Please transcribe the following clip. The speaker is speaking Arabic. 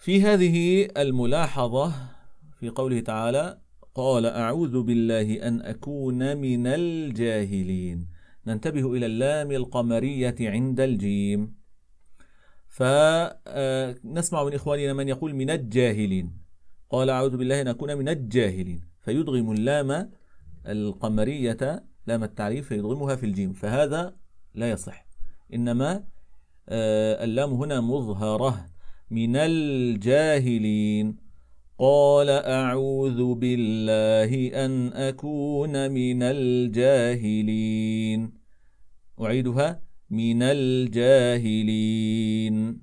في هذه الملاحظة في قوله تعالى قال أعوذ بالله أن أكون من الجاهلين ننتبه إلى اللام القمرية عند الجيم فنسمع آه، من إخواننا من يقول من الجاهلين قال أعوذ بالله أن أكون من الجاهلين فيدغم اللام القمرية لام التعريف فيدغمها في الجيم فهذا لا يصح إنما آه، اللام هنا مظهرة من الجاهلين قال أعوذ بالله أن أكون من الجاهلين أعيدها من الجاهلين